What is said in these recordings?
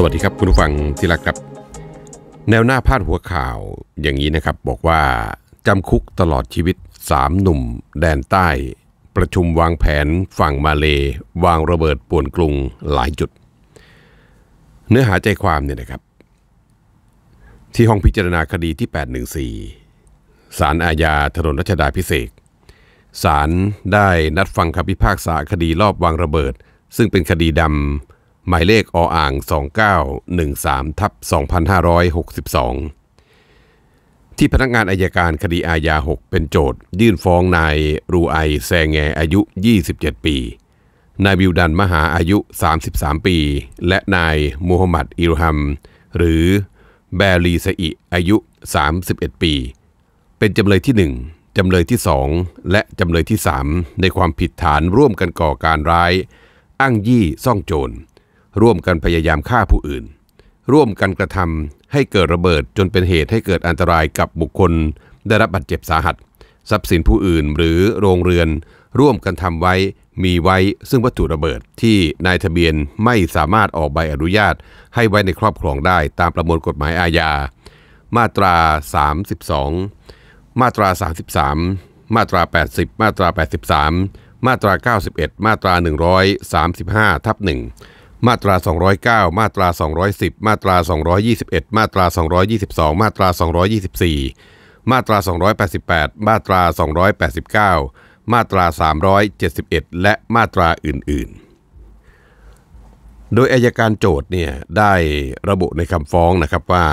สวัสดีครับ คุณผู้ฟังที่รักครับ แนวหน้าพาดหัวข่าวอย่างนี้นะครับบอกว่าจำคุกตลอดชีวิตสามหนุ่ม แดนใต้ ประชุมวางแผนฝั่งมาเล วางระเบิดป่วนกรุงหลายจุด เนื้อหาใจความเนี่ยนะครับ ที่ห้องพิจารณาคดีที่ 814สารอาญาถนนรัชดาพิเศษศาลได้นัดฟังคำพิพากษาคดีรอบวางระเบิด ซึ่งเป็นคดีดำหมายเลขออ่าง 2913ทับ2562 ที่พนักงานอายการคดีอาญา6 เป็นโจทยื่นฟ้องนายรูไอแซงแงอายุ 27 ปีนายบิวดันมหาอายุ 33 ปี และนายมูฮัมหมัดอิรฮัม หรือแบรีสอิอายุ 31 ปี เป็นจำเลยที่ 1 จำเลยที่ 2 และจำเลยที่ 3 ในความผิดฐานร่วมกันก่อการร้ายอ้างยี่ซ่องโจรร่วมกันพยายามฆ่าผู้อื่น ร่วมกันกระทำให้เกิดระเบิดจนเป็นเหตุให้เกิดอันตรายกับบุคคล ได้รับบาดเจ็บสาหัส ทรัพย์สินผู้อื่นหรือโรงเรือน ร่วมกันทำไว้มีไว้ซึ่งวัตถุระเบิดที่นายทะเบียนไม่สามารถออกใบอนุญาตให้ไว้ในครอบครองได้ตามประมวลกฎหมายอาญา มาตรา 32 มาตรา 33 มาตรา 80 มาตรา83 มาตรา 91 มาตรา 135ทับ1มาตรา 209 มาตรา 210 มาตรา 221 มาตรา 222 มาตรา 224 มาตรา 288 มาตรา 289 มาตรา 371 และมาตราอื่นๆ โดยอายการโจทย์เนี่ยได้ระบุในคำฟ้องนะครับว่า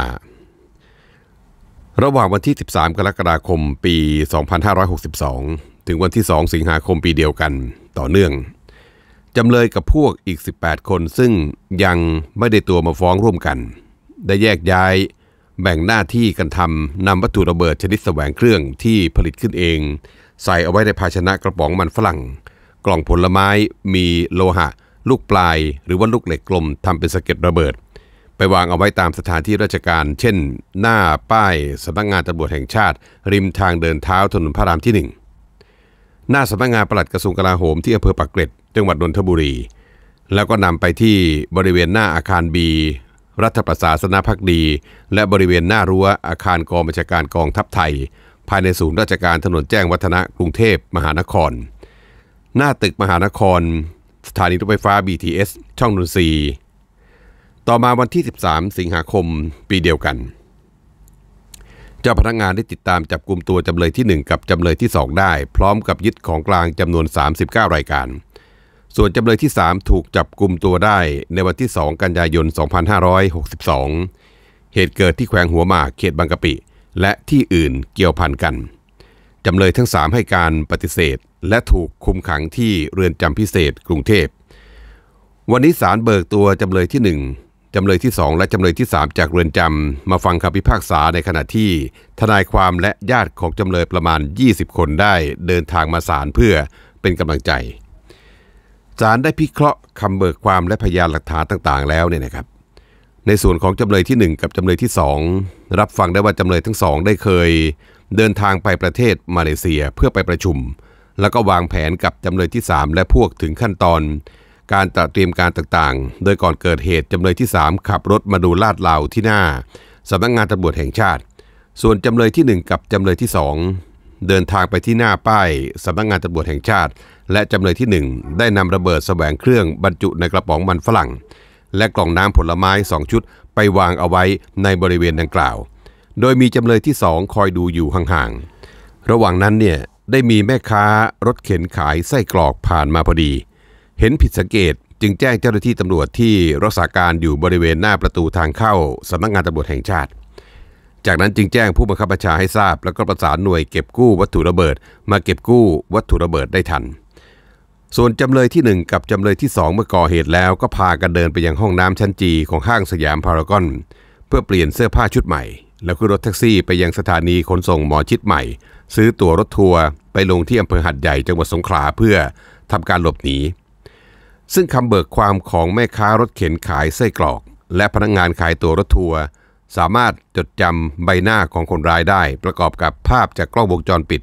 ระหว่างวันที่ 13 กรกฎาคมปี 2562 ถึงวันที่ 2 สิงหาคมปีเดียวกันต่อเนื่องจำเลยกับพวกอีก 18 คน ซึ่งยังไม่ได้ตัวมาฟ้องร่วมกัน ได้แยกย้ายแบ่งหน้าที่กันทำนำวัตถุระเบิดชนิดแสวงเครื่องที่ผลิตขึ้นเอง ใส่เอาไว้ในภาชนะกระป๋องมันฝรั่ง กล่องผลไม้มีโลหะ ลูกปลาย หรือว่าลูกเหล็กกลมทำเป็นสะเก็ดระเบิด ไปวางเอาไว้ตามสถานที่ราชการ เช่น หน้าป้ายสำนักงงานตำรวจแห่งชาติริมทางเดินเท้าถนนพระรามที่หนึ่งหน้าสำนักงงานปลัดกระทรวงกลาโหมที่อำเภอปากเกร็ดจังหวัดนนทบุรี แล้วก็นำไปที่บริเวณหน้าอาคารบี รัฐประศาสนพักดี และบริเวณหน้ารั้วอาคารกองบัญชาการกองทัพไทย ภายในศูนย์ราชการถนนแจ้งวัฒนะกรุงเทพมหานคร หน้าตึกมหานครสถานีรถไฟฟ้า BTS ช่องนนทรีต่อมาวันที่ 13 สิงหาคมปีเดียวกัน เจ้าพนักงานได้ติดตามจับกลุ่มตัวจำเลยที่ 1 กับจำเลยที่ 2 ได้ พร้อมกับยึดของกลางจำนวน 39 รายการส่วนจำเลยที่ 3 ถูกจับกลุ่มตัวได้ในวันที่ 2 กันยายน 2562 เหตุเกิดที่แขวงหัวหมากเขตบางกะปิและที่อื่นเกี่ยวพันกัน จำเลยทั้ง 3 ให้การปฏิเสธ และถูกคุมขังที่เรือนจำพิเศษกรุงเทพ วันนี้ศาลเบิกตัวจำเลยที่ 1 จำเลยที่ 2 และจำเลยที่ 3 จากเรือนจำ มาฟังคำพิพากษาในขณะที่ ทนายความและญาติของจำเลยประมาณ 20 คนได้เดินทางมาศาลเพื่อเป็นกำลังใจศาลได้พิเคราะห์คำเบิกความและพยานหลักฐานต่างๆแล้วเนี่ยนะครับ ในส่วนของจำเลยที่ 1 กับจำเลยที่ 2 รับฟังได้ว่าจำเลยทั้งสองได้เคย เดินทางไปประเทศมาเลเซียเพื่อไปประชุม แล้วก็วางแผนกับจำเลยที่ 3 และพวกถึงขั้นตอน การตเตรียมการต่างๆ โดยก่อนเกิดเหตุจำเลยที่ 3 ขับรถมาดูลาดเหลาที่หน้าสำนักงงานตำรวจแห่งชาติ ส่วนจำเลยที่ 1 กับจำเลยที่ 2 เดินทางไปที่หน้าป้ายสำนักงงานตำรวจแห่งชาติและจำเลยที่ 1 ได้นำระเบิดแสวงเครื่องบรรจุในกระป๋องมันฝรั่ง และกล่องน้ำผลไม้สองชุดไปวางเอาไว้ในบริเวณดังกล่าว โดยมีจำเลยที่สองคอยดูอยู่ห่างๆ ระหว่างนั้นเนี่ยได้มีแม่ค้ารถเข็นขายไส้กรอกผ่านมาพอดี เห็นผิดสังเกตจึงแจ้งเจ้าหน้าที่ตำรวจที่รักษาการอยู่บริเวณหน้าประตูทางเข้าสำนักงงานตำรวจแห่งชาติ จากนั้นจึงแจ้งผู้บังคับบัญชาให้ทราบ แล้วก็ประสานหน่วยเก็บกู้วัตถุระเบิด มาเก็บกู้วัตถุระเบิดได้ทันส่วนจำเลยที่ 1 กับจำเลยที่ 2 เมื่อก่อเหตุแล้วก็พากันเดินไปยังห้องน้ำชั้นจีของห้างสยามพารากอน เพื่อเปลี่ยนเสื้อผ้าชุดใหม่ แล้วขึ้นรถแท็กซี่ไปยังสถานีขนส่งหมอชิดใหม่ ซื้อตั๋วรถทัวร์ไปลงที่อำเภอหัดใหญ่จังหวัดสงขลาเพื่อทำการหลบหนีซึ่งคำเบิกความของแม่ค้ารถเข็นขายไส้กรอก และพนักงงานขายตั๋วรถทัวร์สามารถจดจำใบหน้าของคนร้ายได้ ประกอบกับภาพจากกล้องวงจรปิด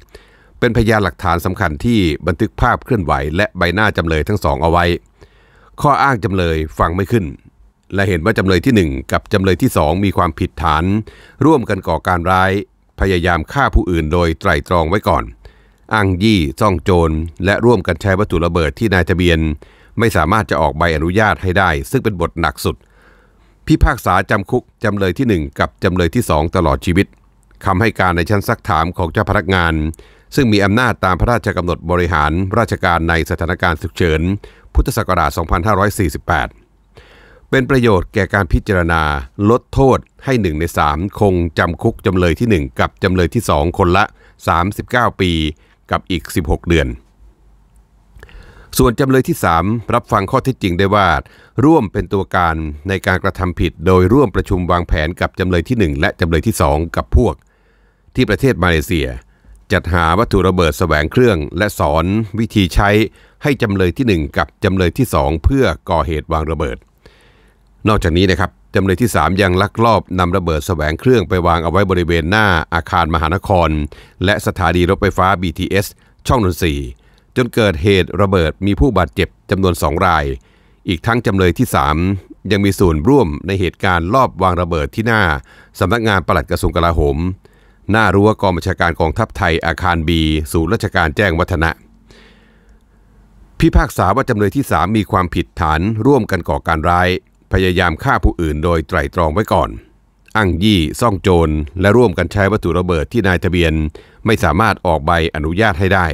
เป็นพยานหลักฐานสำคัญที่บันทึกภาพเคลื่อนไหวและใบหน้าจำเลยทั้งสองเอาไว้ ข้ออ้างจำเลยฟังไม่ขึ้น และเห็นว่าจำเลยที่ 1 กับจำเลยที่ 2 มีความผิดฐาน ร่วมกันก่อการร้าย พยายามฆ่าผู้อื่นโดยไตร่ตรองไว้ก่อน อ้างยี่ซ่องโจรและร่วมกันใช้วัตถุระเบิดที่นายทะเบียน ไม่สามารถจะออกใบอนุญาตให้ได้ ซึ่งเป็นบทหนักสุด พิพากษาจำคุกจำเลยที่ 1 กับจำเลยที่2ตลอดชีวิตคำให้การในชั้นซักถามของเจ้าพนักงานซึ่งมีอำนาจตามพระราชกำหนดบริหารราชการในสถานการณ์ฉุกเฉิน พุทธศักราช2548 เป็นประโยชน์แก่การพิจารณาลดโทษให้หนึ่งในสามคงจำคุกจำเลยที่ 1 กับจำเลยที่ 2 คนละ 39 ปีกับอีก 16 เดือน ส่วนจำเลยที่ 3 รับฟังข้อเท็จจริงได้ว่า ร่วมเป็นตัวการในการกระทำผิดโดยร่วมประชุมวางแผนกับจำเลยที่ 1 และจำเลยที่2กับพวก ที่ประเทศมาเลเซียจัดหาวัตถุระเบิดแสวงเครื่องและสอนวิธีใช้ให้จำเลยที่ 1 กับจำเลยที่ 2 เพื่อก่อเหตุวางระเบิด นอกจากนี้นะครับจำเลยที่ 3 ยังลักลอบ นำระเบิดแสวงเครื่องไปวางเอาไว้บริเวณหน้าอาคารมหานคร และสถานีรถไฟฟ้า BTS ช่องนนทรีจนเกิดเหตุระเบิดมีผู้บาดเจ็บจำนวน2ราย อีกทั้งจำเลยที่ 3 ยังมีส่วนร่วมในเหตุการณ์ลอบวางระเบิดที่หน้าสำนักงานปลัดกระทรวงกลาโหมหน้ารั้วกองบัญชาการกองทัพไทยอาคารบีศูนย์ราชการแจ้งวัฒนะพิพากษาว่าจำเลยที่ 3 มีความผิดฐานร่วมกันก่อการร้าย พยายามฆ่าผู้อื่นโดยไตร่ตรองไว้ก่อนอ้างยี่ซ่องโจรและร่วมกันใช้วัตถุระเบิดที่นายทะเบียนไม่สามารถออกใบอนุญาตให้ได้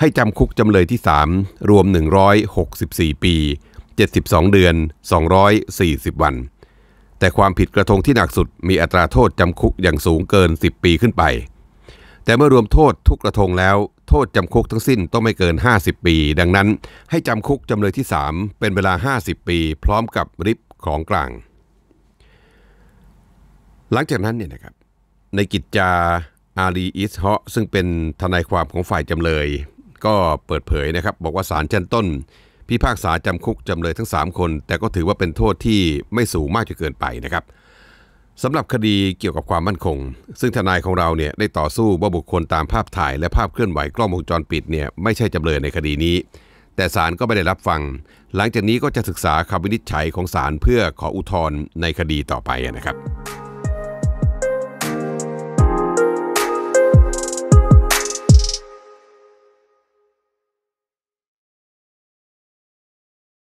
ให้จำคุกจำเลยที่ 3 รวม 164 ปี 72 เดือน 240 วันแต่ความผิดกระทงที่หนักสุดมีอัตราโทษจำคุกอย่างสูงเกิน 10 ปีขึ้นไป แต่เมื่อรวมโทษทุกกระทงแล้วโทษจำคุกทั้งสิ้นต้องไม่เกิน 50 ปี ดังนั้นให้จำคุกจำเลยที่ 3 เป็นเวลา 50 ปีพร้อมกับริบของกลาง หลังจากนั้นเนี่ยนะครับในกิจจาอาลีอิสฮะซึ่งเป็นทนายความของฝ่ายจำเลยก็เปิดเผยนะครับ บอกว่าสารชั้นต้นพิพากษาจำคุกจำเลยทั้ง 3 คน แต่ก็ถือว่าเป็นโทษที่ไม่สูงมากจนเกินไปนะครับสำหรับคดีเกี่ยวกับความมั่นคง ซึ่งทนายของเราเนี่ยได้ต่อสู้ว่าบุคคลตามภาพถ่ายและภาพเคลื่อนไหวกล้องวงจรปิดเนี่ยไม่ใช่จำเลยในคดีนี้ แต่ศาลก็ไม่ได้รับฟัง หลังจากนี้ก็จะศึกษาคำวินิจฉัยของศาลเพื่อขออุทธรณ์ในคดีต่อไปนะครับ